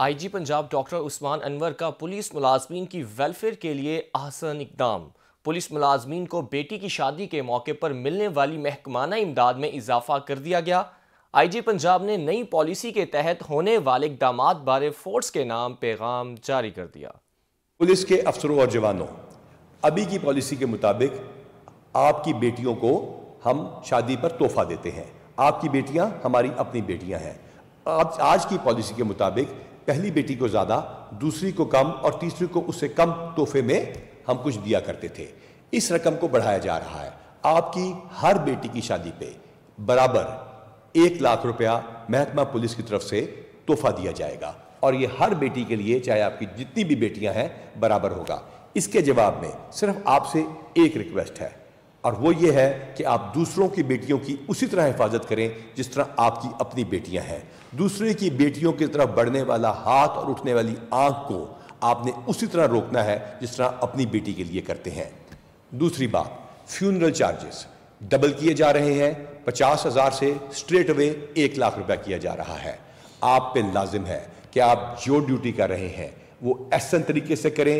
IG Punjab doctor Usman Anwar का police मुलाजमीन की welfare के लिए आसन इकदाम पुलिस मुलाजमीन को बेटी की शादी के मौके पर मिलने वाली महकमाना इमदाद में इजाफा कर दिया गया आईजी पंजाब ने नई पॉलिसी के तहत होने वाले इकदाम बारे फोर्स के नाम पैगाम जारी कर दिया पुलिस के अफसरों और जवानों अभी की पॉलिसी के मुताबिक आपकी बेटियों को हम शादी पर तोहफा देते हैं आपकी बेटियां हमारी अपनी बेटियां हैं आज की पॉलिसी के मुताबिक पहली बेटी को ज़्यादा दूसरी को कम और तीसरी को उससे कम तोहफे में हम कुछ दिया करते थे इस रकम को बढ़ाया जा रहा है आपकी हर बेटी की शादी पे बराबर एक लाख रुपया महकमा पुलिस की तरफ से तोहफा दिया जाएगा और ये हर बेटी के लिए चाहे आपकी जितनी भी बेटियां हैं बराबर होगा इसके जवाब में सिर्फ आपसे एक रिक्वेस्ट है और वो ये है कि आप दूसरों की बेटियों की उसी तरह हिफाजत करें जिस तरह आपकी अपनी बेटियां हैं दूसरे की बेटियों की तरफ बढ़ने वाला हाथ और उठने वाली आंख को आपने उसी तरह रोकना है जिस तरह अपनी बेटी के लिए करते हैं दूसरी बात फ्यूनरल चार्जेस डबल किए जा रहे हैं पचास हज़ार से स्ट्रेट अवे एक लाख रुपया किया जा रहा है आप पे लाजिम है कि आप जो ड्यूटी कर रहे हैं वो ऐसा तरीके से करें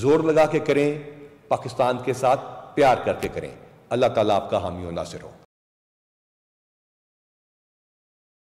ज़ोर लगा के करें पाकिस्तान के साथ प्यार करके करें अल्लाह ताला आपका हामी नासिर हो